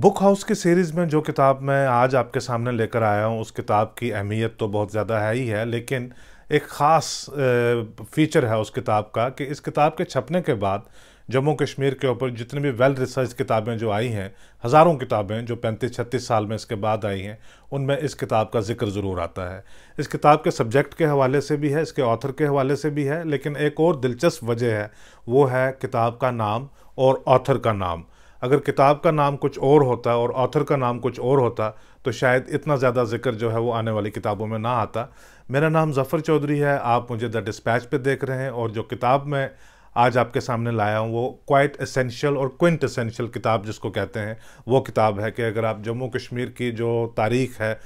book house की series में जो किताब मैं आज आपके सामने लेकर आया हूँ उस किताब की अहमियत तो बहुत ज़्यादा है ही है लेकिन एक ख़ास फीचर है उस किताब का कि इस किताब के छपने के बाद जम्मू कश्मीर के ऊपर जितनी भी वेल रिसर्च किताबें जो आई हैं हज़ारों किताबें जो पैंतीस छत्तीस साल में इसके बाद आई हैं उनमें इस किताब का जिक्र ज़रूर आता है इस किताब के सब्जेक्ट के हवाले से भी है इसके ऑथर के हवाले से भी है लेकिन एक और दिलचस्प वजह है वो है किताब का नाम और ऑथर का नाम अगर किताब का नाम कुछ और होता और ऑथर का नाम कुछ और होता तो शायद इतना ज़्यादा जिक्र जो है वो आने वाली किताबों में ना आता मेरा नाम जफ़र चौधरी है आप मुझे द डिस्पैच पे देख रहे हैं और जो किताब मैं आज आपके सामने लाया हूँ वो क्वाइट असेंशियल और क्विंट असेंशियल किताब जिसको कहते हैं वो किताब है कि अगर आप जम्मू कश्मीर की जो तारीख है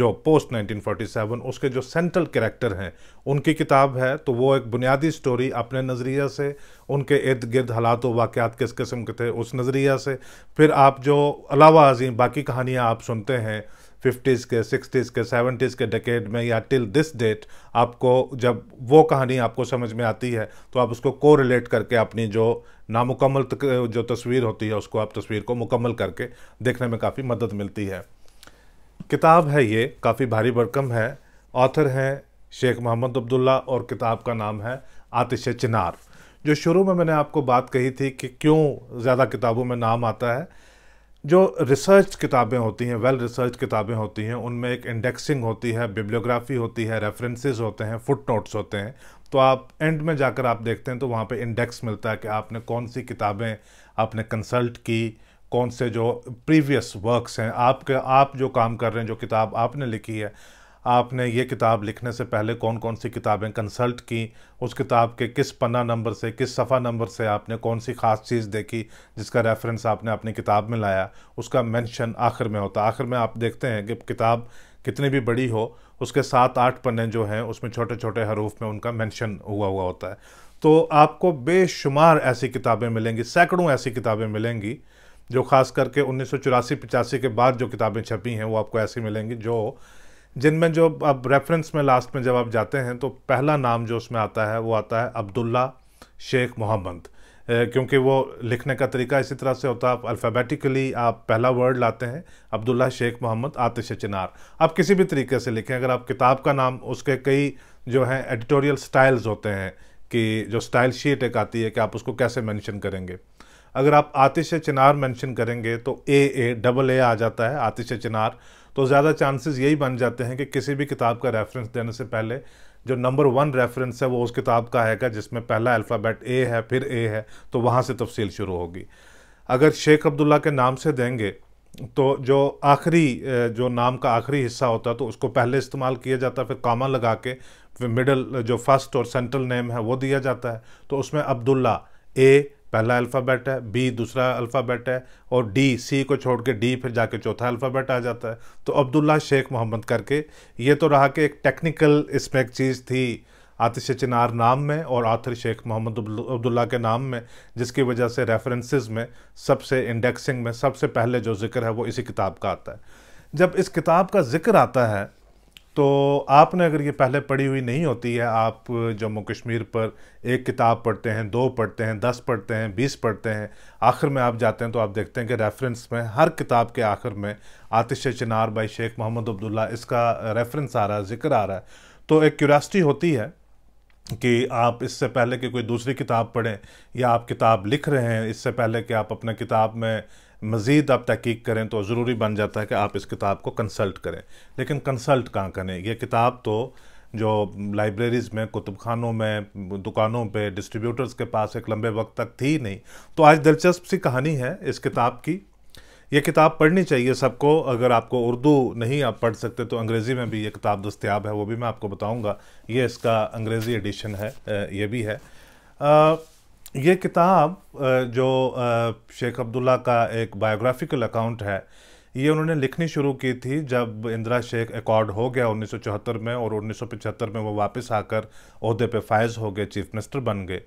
जो पोस्ट 1947 उसके जो सेंट्रल कैरेक्टर हैं उनकी किताब है तो वो एक बुनियादी स्टोरी अपने नज़रिया से उनके इर्द गिर्द हालात वाक़ात किस किस्म के थे उस नज़रिया से फिर आप जो अलावा अजीम बाकी कहानियाँ आप सुनते हैं फिफ्टीज़ के सिक्सटीज़ के सेवेंटीज़ के डेकेड में या टिल दिस डेट आपको जब वो कहानी आपको समझ में आती है तो आप उसको को रिलेट करके अपनी जो नामुकम्मल जो तस्वीर होती है उसको आप तस्वीर को मुकम्मल करके देखने में काफ़ी मदद मिलती है किताब है ये काफ़ी भारी भरकम है ऑथर हैं शेख मोहम्मद अब्दुल्ला और किताब का नाम है आतिश चिनार जो शुरू में मैंने आपको बात कही थी कि क्यों ज़्यादा किताबों में नाम आता है जो रिसर्च किताबें होती हैं वेल रिसर्च किताबें होती हैं उनमें एक इंडेक्सिंग होती है बिब्लियोग्राफी होती है रेफरेंसेस होते हैं फुट नोट्स होते हैं तो आप एंड में जाकर आप देखते हैं तो वहाँ पे इंडेक्स मिलता है कि आपने कौन सी किताबें आपने कंसल्ट की कौन से जो प्रीवियस वर्क्स हैं आपके आप जो काम कर रहे हैं जो किताब आपने लिखी है आपने ये किताब लिखने से पहले कौन कौन सी किताबें कंसल्ट की उस किताब के किस पन्ना नंबर से किस सफ़ा नंबर से आपने कौन सी ख़ास चीज़ देखी जिसका रेफरेंस आपने अपनी किताब में लाया उसका मेंशन आखिर में होता आखिर में आप देखते हैं कि किताब कितनी भी बड़ी हो उसके सात आठ पन्ने जो हैं उसमें छोटे छोटे हरूफ में उनका मैंशन हुआ हुआ होता है तो आपको बेशुमार ऐसी किताबें मिलेंगी सैकड़ों ऐसी किताबें मिलेंगी जो ख़ास करके उन्नीस सौ के बाद जो किताबें छपी हैं वो आपको ऐसी मिलेंगी जो जिनमें जो अब रेफरेंस में लास्ट में जब आप जाते हैं तो पहला नाम जो उसमें आता है वो आता है अब्दुल्ला शेख मोहम्मद क्योंकि वो लिखने का तरीका इसी तरह से होता है आप अल्फ़ाबेटिकली आप पहला वर्ड लाते हैं अब्दुल्ला शेख मोहम्मद आतिश चिनार आप किसी भी तरीके से लिखें अगर आप किताब का नाम उसके कई जो हैं एडिटोरियल स्टाइल्स होते हैं कि जो स्टाइल शीट एक आती है कि आप उसको कैसे मेंशन करेंगे अगर आप आतिश चिनार मेंशन करेंगे तो ए ए डबल ए आ जाता है आतिश चिनार तो ज़्यादा चांसेस यही बन जाते हैं कि किसी भी किताब का रेफरेंस देने से पहले जो नंबर वन रेफरेंस है वो उस किताब का हैगा जिसमें पहला अल्फ़ाबेट ए है फिर ए है तो वहाँ से तफसील शुरू होगी अगर शेख अब्दुल्ला के नाम से देंगे तो जो आखिरी जो नाम का आखिरी हिस्सा होता है तो उसको पहले इस्तेमाल किया जाता है फिर कामा लगा के फिर मिडल जो फर्स्ट और सेंट्रल नेम है वो दिया जाता है तो उसमें अब्दुल्ला ए पहला अल्फ़ाबेट है बी दूसरा अल्फ़ाबेट है और डी सी को छोड़ के डी फिर जाके चौथा अल्फ़ाबेट आ जाता है तो अब्दुल्ला शेख मोहम्मद करके ये तो रहा कि एक टेक्निकल इसमें एक चीज़ थी आतिश चिनार नाम में और आथिर शेख मोहम्मद अब्दुल्ला के नाम में जिसकी वजह से रेफरेंसेस में सबसे इंडेक्सिंग में सबसे पहले जो जिक्र है वो इसी किताब का आता है जब इस किताब का जिक्र आता है तो आपने अगर ये पहले पढ़ी हुई नहीं होती है आप जम्मू कश्मीर पर एक किताब पढ़ते हैं दो पढ़ते हैं दस पढ़ते हैं बीस पढ़ते हैं आखिर में आप जाते हैं तो आप देखते हैं कि रेफरेंस में हर किताब के आखिर में आतिश चिनार बाई शेख मोहम्मद अब्दुल्ला इसका रेफरेंस आ रहा है जिक्र आ रहा है तो एक क्यूरसिटी होती है कि आप इससे पहले कि कोई दूसरी किताब पढ़ें या आप किताब लिख रहे हैं इससे पहले कि आप अपने किताब में मज़ीद आप तहकीक करें तो ज़रूरी बन जाता है कि आप इस किताब को कंसल्ट करें लेकिन कंसल्ट कहाँ करें यह किताब तो जो लाइब्रेरीज़ में कुतुब खानों में दुकानों पे डिस्ट्रीब्यूटर्स के पास एक लंबे वक्त तक थी नहीं तो आज दिलचस्प सी कहानी है इस किताब की ये किताब पढ़नी चाहिए सबको अगर आपको उर्दू नहीं आप पढ़ सकते तो अंग्रेज़ी में भी ये किताब दस्तियाब है वो भी मैं आपको बताऊँगा ये इसका अंग्रेज़ी एडिशन है ये भी है आ, ये किताब जो शेख अब्दुल्ला का एक बायोग्राफिकल अकाउंट है ये उन्होंने लिखनी शुरू की थी जब इंदिरा शेख एकॉर्ड हो गया 1974 में और 1975 में वो वापस आकर अहदे पे फायज हो गए चीफ मिनिस्टर बन गए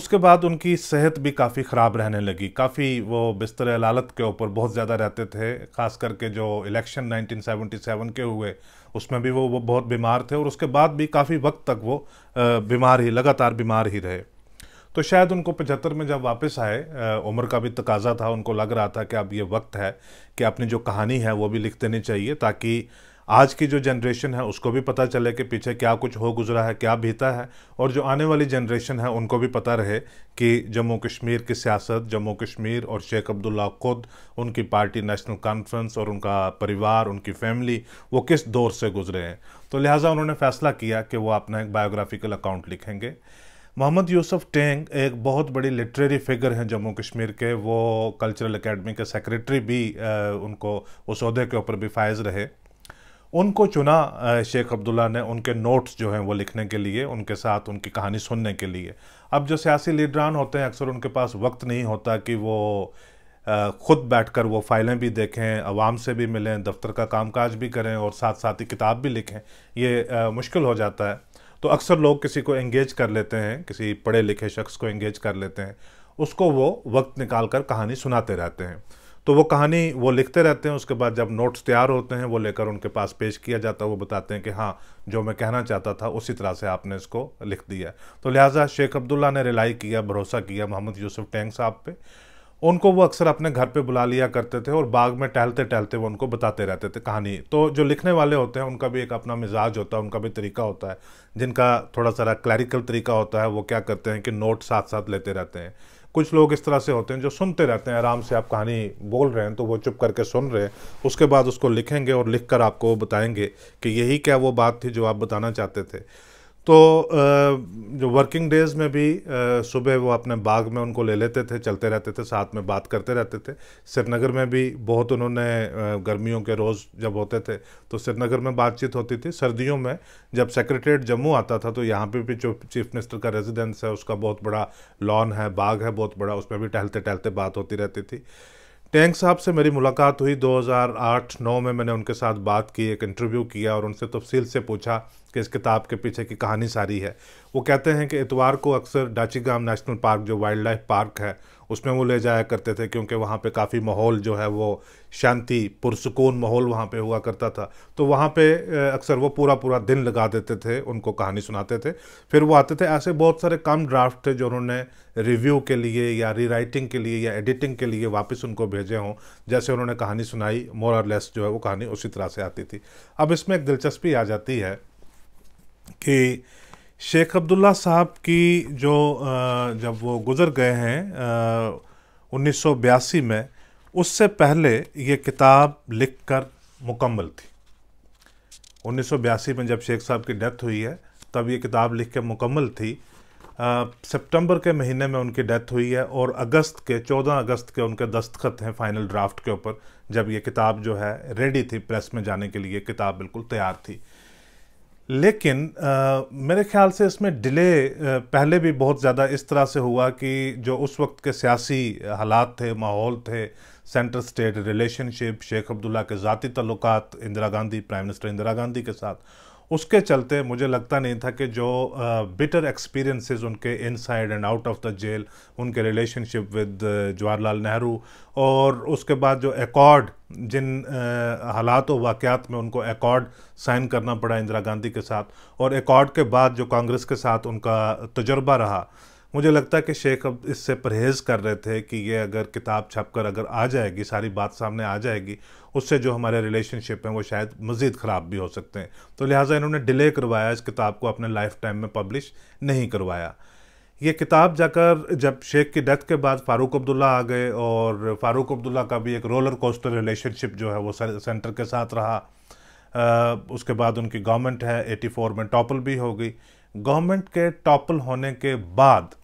उसके बाद उनकी सेहत भी काफ़ी ख़राब रहने लगी काफ़ी वो बिस्तर लालत के ऊपर बहुत ज़्यादा रहते थे ख़ास करके जो इलेक्शन 1977 के हुए उसमें भी वो बहुत बीमार थे और उसके बाद भी काफ़ी वक्त तक वो बीमार ही लगातार बीमार ही रहे तो शायद उनको पचहत्तर में जब वापस आए उम्र का भी तकाजा था उनको लग रहा था कि अब ये वक्त है कि अपनी जो कहानी है वो भी लिख देनी चाहिए ताकि आज की जो जनरेशन है उसको भी पता चले कि पीछे क्या कुछ हो गुजरा है क्या बीता है और जो आने वाली जनरेशन है उनको भी पता रहे कि जम्मू कश्मीर की सियासत जम्मू कश्मीर और शेख अब्दुल्ला खुद उनकी पार्टी नेशनल कॉन्फ्रेंस और उनका परिवार उनकी फैमिली वो किस दौर से गुजरे हैं तो लिहाजा उन्होंने फैसला किया कि वो अपना एक बायोग्राफिकल अकाउंट लिखेंगे मोहम्मद यूसुफ टेंग एक बहुत बड़ी लिटरेरी फिगर हैं जम्मू कश्मीर के वो कल्चरल एकेडमी के सेक्रेटरी भी उनको उस उसदे के ऊपर भी फायज रहे उनको चुना शेख अब्दुल्ला ने उनके नोट्स जो हैं वो लिखने के लिए उनके साथ उनकी कहानी सुनने के लिए अब जो सियासी लीडरान होते हैं अक्सर उनके पास वक्त नहीं होता कि वो ख़ुद बैठकर वो फाइलें भी देखें आवाम से भी मिलें दफ्तर का कामकाज भी करें और साथ साथ ही किताब भी लिखें ये मुश्किल हो जाता है तो अक्सर लोग किसी को एंगेज कर लेते हैं किसी पढ़े लिखे शख्स को एंगेज कर लेते हैं उसको वो वक्त निकाल कर कहानी सुनाते रहते हैं तो वो कहानी वो लिखते रहते हैं उसके बाद जब नोट्स तैयार होते हैं वो लेकर उनके पास पेश किया जाता है वो बताते हैं कि हाँ जो मैं कहना चाहता था उसी तरह से आपने इसको लिख दिया तो लिहाजा शेख अब्दुल्ला ने रिलाई किया भरोसा किया मोहम्मद यूसुफ टैंक साहब पर उनको वो अक्सर अपने घर पे बुला लिया करते थे और बाग में टहलते टहलते वो उनको बताते रहते थे कहानी तो जो लिखने वाले होते हैं उनका भी एक अपना मिजाज होता है उनका भी तरीका होता है जिनका थोड़ा सारा क्लैरिकल तरीका होता है वो क्या करते हैं कि नोट साथ साथ लेते रहते हैं कुछ लोग इस तरह से होते हैं जो सुनते रहते हैं आराम से आप कहानी बोल रहे हैं तो वो चुप करके सुन रहे हैं उसके बाद उसको लिखेंगे और लिख कर आपको बताएंगे कि यही क्या वो बात थी जो आप बताना चाहते थे तो जो वर्किंग डेज़ में भी सुबह वो अपने बाग में उनको ले लेते थे चलते रहते थे साथ में बात करते रहते थे श्रीनगर में भी बहुत उन्होंने गर्मियों के रोज़ जब होते थे तो श्रीनगर में बातचीत होती थी सर्दियों में जब सेक्रेटरीट जम्मू आता था तो यहाँ पे भी जो चीफ मिनिस्टर का रेजिडेंस है उसका बहुत बड़ा लॉन है बाग है बहुत बड़ा उस पर भी टहलते टहलते बात होती रहती थी टैंक साहब से मेरी मुलाकात हुई 2008-9 में मैंने उनके साथ बात की एक इंटरव्यू किया और उनसे तफसील से पूछा कि इस किताब के पीछे की कहानी सारी है वो कहते हैं कि इतवार को अक्सर डाचीगाम नेशनल पार्क जो वाइल्ड लाइफ पार्क है उसमें वो ले जाया करते थे क्योंकि वहाँ पे काफ़ी माहौल जो है वो शांति पुरसकून माहौल वहाँ पे हुआ करता था तो वहाँ पे अक्सर वो पूरा पूरा दिन लगा देते थे उनको कहानी सुनाते थे फिर वो आते थे ऐसे बहुत सारे कम ड्राफ्ट थे जो उन्होंने रिव्यू के लिए या रीराइटिंग के लिए या एडिटिंग के लिए वापस उनको भेजे हों जैसे उन्होंने कहानी सुनाई मोर और लेस जो है वो कहानी उसी तरह से आती थी अब इसमें एक दिलचस्पी आ जाती है कि शेख अब्दुल्ला साहब की जो जब वो गुज़र गए हैं उन्नीस में उससे पहले ये किताब लिख कर मुकम्मल थी उन्नीस में जब शेख साहब की डेथ हुई है तब ये किताब लिख के मुकम्मल थी सितंबर के महीने में उनकी डेथ हुई है और अगस्त के 14 अगस्त के उनके दस्तखत हैं फाइनल ड्राफ्ट के ऊपर जब ये किताब जो है रेडी थी प्रेस में जाने के लिए किताब बिल्कुल तैयार थी लेकिन आ, मेरे ख्याल से इसमें डिले पहले भी बहुत ज़्यादा इस तरह से हुआ कि जो उस वक्त के सियासी हालात थे माहौल थे centre state relationship Sheikh Abdullah के ज़ाती तल्लुकात इंदिरा गांधी प्राइम मिनिस्टर इंदिरा गांधी के साथ उसके चलते मुझे लगता नहीं था कि जो बिटर एक्सपीरियंसेस उनके inside and out of the jail उनके रिलेशनशिप विद जवाहरलाल नेहरू और उसके बाद जो एकॉर्ड जिन हालात और वाक़ात में उनको एकॉर्ड साइन करना पड़ा इंदिरा गांधी के साथ और एकॉर्ड के बाद जो कांग्रेस के साथ उनका तजर्बा रहा मुझे लगता है कि शेख अब इससे परहेज़ कर रहे थे कि ये अगर किताब छप कर अगर आ जाएगी सारी बात सामने आ जाएगी उससे जो हमारे रिलेशनशिप हैं वो शायद मज़ीद ख़राब भी हो सकते हैं तो लिहाजा इन्होंने डिले करवाया इस किताब को अपने लाइफ टाइम में पब्लिश नहीं करवाया ये किताब जाकर जब शेख की डेथ के बाद फ़ारूक अब्दुल्ला आ गए और फ़ारूक अब्दुल्ला का भी एक रोलर कोस्टर रिलेशनशिप जो है वो सेंटर के साथ रहा आ, उसके बाद उनकी गवर्नमेंट है 84 में टॉपल भी हो गई गवर्नमेंट के टॉपल होने के बाद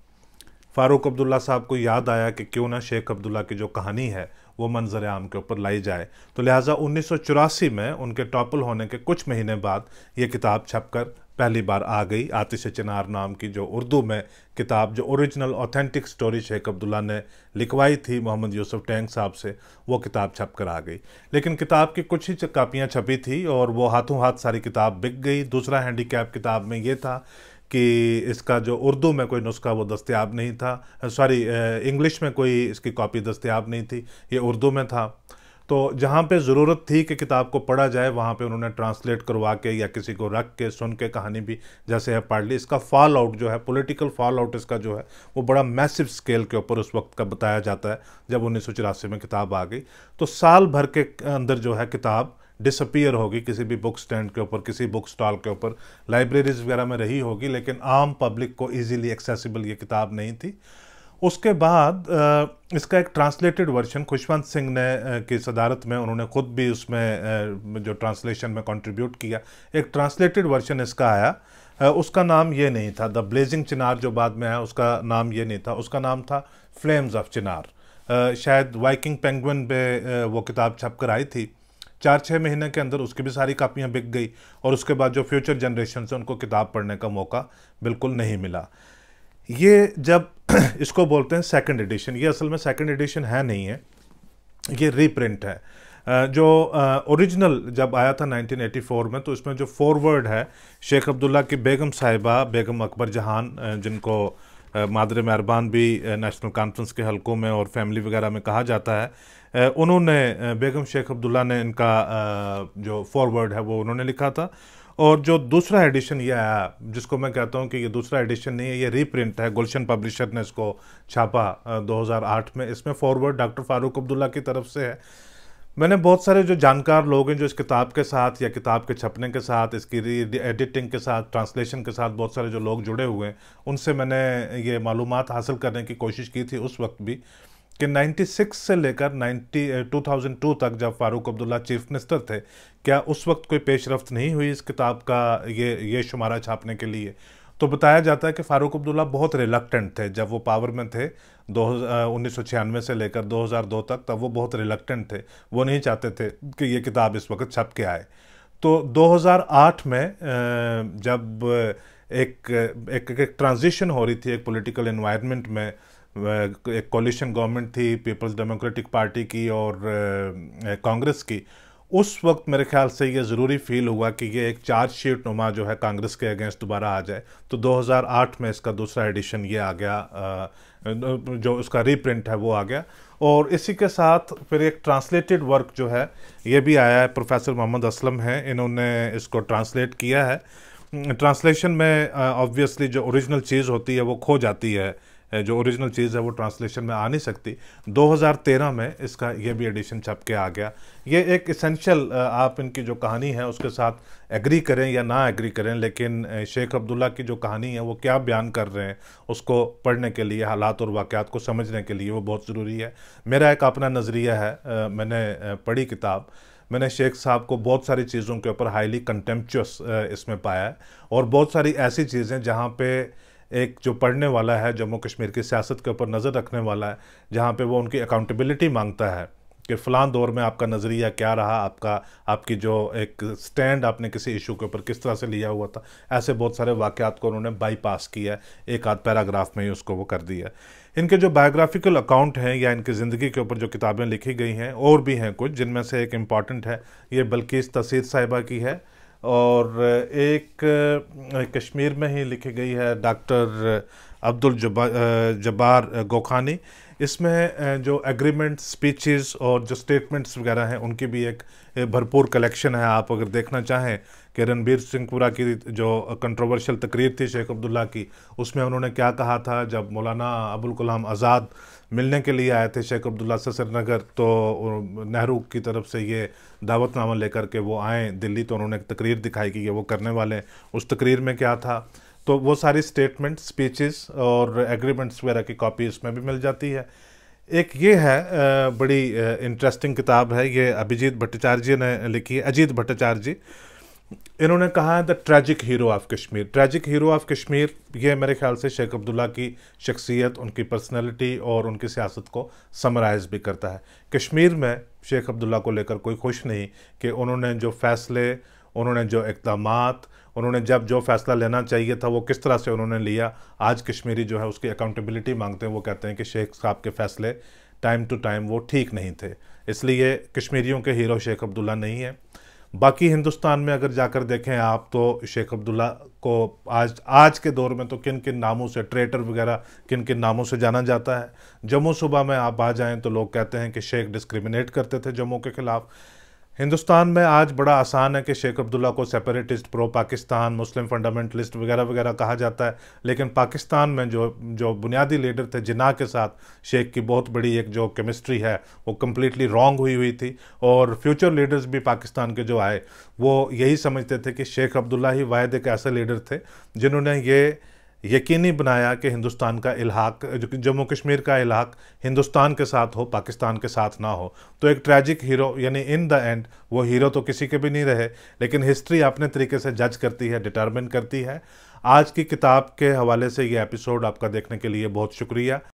फ़ारूक अब्दुल्ला साहब को याद आया कि क्यों ना शेख अब्दुल्ला की जो कहानी है वो मंजर आम के ऊपर लाई जाए तो लिहाजा उन्नीस में उनके टॉपल होने के कुछ महीने बाद ये किताब छपकर पहली बार आ गई आतिश चिनार नाम की जो उर्दू में किताब जो original authentic story Sheikh Abdullah ने लिखवाई थी मोहम्मद यूसुफ टैंक साहब से वो किताब छप कर आ गई लेकिन किताब की कुछ ही कापियाँ छपी थी और वो हाथों हाथ सारी किताब बिक गई दूसरा हैंडी किताब में ये था कि इसका जो उर्दू में कोई नुस्खा वो दस्तियाब नहीं था सॉरी इंग्लिश में कोई इसकी कॉपी दस्तियाब नहीं थी ये उर्दू में था तो जहाँ पे ज़रूरत थी कि किताब को पढ़ा जाए वहाँ पे उन्होंने ट्रांसलेट करवा के या किसी को रख के सुन के कहानी भी जैसे है पढ़ ली इसका फॉल आउट जो है पॉलिटिकल फॉल आउट इसका जो है वो बड़ा मैसिव स्केल के ऊपर उस वक्त का बताया जाता है जब उन्नीस में किताब आ गई तो साल भर के अंदर जो है किताब डिसअपियर होगी किसी भी बुक स्टैंड के ऊपर किसी बुक स्टॉल के ऊपर लाइब्रेरीज वगैरह में रही होगी लेकिन आम पब्लिक को इजीली एक्सेसिबल ये किताब नहीं थी उसके बाद इसका एक ट्रांसलेटेड वर्शन खुशवंत सिंह ने की सदारत में उन्होंने खुद भी उसमें जो ट्रांसलेशन में कंट्रीब्यूट किया एक ट्रांसलेटेड वर्शन इसका आया उसका नाम ये नहीं था द ब्लेजिंग चिनार जो बाद में आया उसका नाम ये नहीं था उसका नाम था फ्लेम्स ऑफ चिनार शायद वाइकिंग पेंगुइन पे वो किताब छप कर आई थी चार छः महीने के अंदर उसकी भी सारी कापियाँ बिक गई और उसके बाद जो फ्यूचर जनरेशन है उनको किताब पढ़ने का मौका बिल्कुल नहीं मिला ये जब इसको बोलते हैं सेकंड एडिशन ये असल में सेकंड एडिशन है नहीं है ये रीप्रिंट है जो ओरिजिनल जब आया था 1984 में तो इसमें जो फॉरवर्ड है शेख अब्दुल्ला की बेगम साहिबा बेगम अकबर जहान जिनको मादर मेहरबान भी नेशनल कॉन्फ्रेंस के हलकों में और फैमिली वगैरह में कहा जाता है उन्होंने बेगम शेख अब्दुल्ला ने इनका जो फॉरवर्ड है वो उन्होंने लिखा था और जो दूसरा एडिशन ये आया जिसको मैं कहता हूँ कि ये दूसरा एडिशन नहीं है ये रीप्रिंट है गुलशन पब्लिशर ने इसको छापा 2008 में इसमें फॉरवर्ड डॉक्टर फारूक अब्दुल्ला की तरफ से है मैंने बहुत सारे जो जानकार लोग हैं जो इस किताब के साथ या किताब के छपने के साथ इसकी एडिटिंग के साथ ट्रांसलेशन के साथ बहुत सारे जो लोग जुड़े हुए हैं उनसे मैंने ये मालूम हासिल करने की कोशिश की थी उस वक्त भी कि 96 से लेकर 90 2002 uh, तक जब फारूक अब्दुल्ला चीफ मिनिस्टर थे क्या उस वक्त कोई पेशरफ्त नहीं हुई इस किताब का ये ये शुमारा छापने के लिए तो बताया जाता है कि फ़ारूक अब्दुल्ला बहुत रिलक्टेंट थे जब वो पावर में थे दो uh, उन्नीस से लेकर 2002 तक तब वो बहुत रिलक्टेंट थे वो नहीं चाहते थे कि ये किताब इस वक्त छप के आए तो 2008 में uh, जब एक एक, एक, एक ट्रांजिशन हो रही थी एक पॉलिटिकल इन्वायरमेंट में एक कोलिशन गवर्नमेंट थी पीपल्स डेमोक्रेटिक पार्टी की और कांग्रेस की उस वक्त मेरे ख्याल से ये ज़रूरी फील हुआ कि ये एक चार्जशीट नुमा जो है कांग्रेस के अगेंस्ट दोबारा आ जाए तो 2008 में इसका दूसरा एडिशन ये आ गया जो उसका रीप्रिंट है वो आ गया और इसी के साथ फिर एक ट्रांसलेटेड वर्क जो है ये भी आया है प्रोफेसर मोहम्मद असलम हैं इन्होंने इसको ट्रांसलेट किया है ट्रांसलेशन में ऑब्वियसली जो ओरिजिनल चीज़ होती है वो खो जाती है जो ओरिजिनल चीज़ है वो ट्रांसलेशन में आ नहीं सकती 2013 में इसका ये भी एडिशन छप के आ गया ये एक इसेंशियल आप इनकी जो कहानी है उसके साथ एग्री करें या ना एग्री करें लेकिन शेख अब्दुल्ला की जो कहानी है वो क्या बयान कर रहे हैं उसको पढ़ने के लिए हालात और वाक़ात को समझने के लिए वो बहुत ज़रूरी है मेरा एक अपना नज़रिया है मैंने पढ़ी किताब मैंने शेख साहब को बहुत सारी चीज़ों के ऊपर हाईली कंटेम्पचुअस इसमें पाया है और बहुत सारी ऐसी चीज़ें जहाँ पे एक जो पढ़ने वाला है जम्मू कश्मीर की सियासत के ऊपर नज़र रखने वाला है जहाँ पे वो उनकी अकाउंटेबिलिटी मांगता है कि फ़लां दौर में आपका नज़रिया क्या रहा आपका आपकी जो एक स्टैंड आपने किसी इशू के ऊपर किस तरह से लिया हुआ था ऐसे बहुत सारे वाक़ात को उन्होंने बाईपास किया एक आध पैराग्राफ में ही उसको वो कर दिया इनके जो बायोग्राफिकल अकाउंट हैं या इनकी ज़िंदगी के ऊपर जो किताबें लिखी गई हैं और भी हैं कुछ जिनमें से एक इम्पॉर्टेंट है ये बल्कि तसीर साहिबा की है और एक कश्मीर में ही लिखी गई है डॉक्टर अब्दुल जब्बार गोखानी इसमें जो एग्रीमेंट स्पीचेस और जो स्टेटमेंट्स वगैरह हैं उनकी भी एक भरपूर कलेक्शन है आप अगर देखना चाहें कि रणबीर सिंहपुरा की जो कंट्रोवर्शियल तकरीर थी शेख अब्दुल्ला की उसमें उन्होंने क्या कहा था जब मौलाना अबुल कलाम आज़ाद मिलने के लिए आए थे शेख अब्दुल्ला से श्रीनगर तो नेहरू की तरफ से ये दावतनामा लेकर के वो आए दिल्ली तो उन्होंने तकरीर दिखाई कि ये वो करने वाले हैं उस तकरीर में क्या था तो वो सारी स्टेटमेंट स्पीचेस और एग्रीमेंट्स वगैरह की कॉपी इसमें भी मिल जाती है एक ये है बड़ी इंटरेस्टिंग किताब है ये अभिजीत भट्टाचार्य ने लिखी है अजीत भट्टाचार्य इन्होंने कहा है the tragic hero of Kashmir tragic hero of Kashmir ये मेरे ख्याल से शेख अब्दुल्ला की शख्सियत उनकी पर्सनैलिटी और उनकी सियासत को समराइज भी करता है कश्मीर में शेख अब्दुल्ला को लेकर कोई खुश नहीं कि उन्होंने जो फैसले उन्होंने जो इकदाम उन्होंने जब जो फैसला लेना चाहिए था वो किस तरह से उन्होंने लिया आज कश्मीरी जो है उसकी अकाउंटेबिलिटी मांगते हैं वो कहते हैं कि शेख साहब के फैसले टाइम टू टाइम वो ठीक नहीं थे इसलिए कश्मीरियों के हीरो शेख अब्दुल्ला नहीं है बाकी हिंदुस्तान में अगर जाकर देखें आप तो शेख अब्दुल्ला को आज आज के दौर में तो किन किन नामों से ट्रेटर वगैरह किन किन नामों से जाना जाता है जम्मू सूबा में आप आ जाएं तो लोग कहते हैं कि शेख डिस्क्रिमिनेट करते थे जम्मू के ख़िलाफ़ हिंदुस्तान में आज बड़ा आसान है कि शेख अब्दुल्ला को separatist pro Pakistan Muslim fundamentalist वगैरह वगैरह कहा जाता है लेकिन पाकिस्तान में जो जो बुनियादी लीडर थे जिना के साथ शेख की बहुत बड़ी एक जो केमिस्ट्री है वो कम्प्लीटली रॉन्ग हुई हुई थी और फ्यूचर लीडर्स भी पाकिस्तान के जो आए वो यही समझते थे कि शेख अब्दुल्ला ही वायद एक ऐसे लीडर थे जिन्होंने ये यकीनी बनाया कि हिंदुस्तान का इलाहाक जम्मू कश्मीर का इलाक हिंदुस्तान के साथ हो पाकिस्तान के साथ ना हो तो एक ट्रैजिक हीरो यानी इन द एंड वो हीरो तो किसी के भी नहीं रहे लेकिन हिस्ट्री अपने तरीके से जज करती है डिटर्मिन करती है आज की किताब के हवाले से ये एपिसोड आपका देखने के लिए बहुत शुक्रिया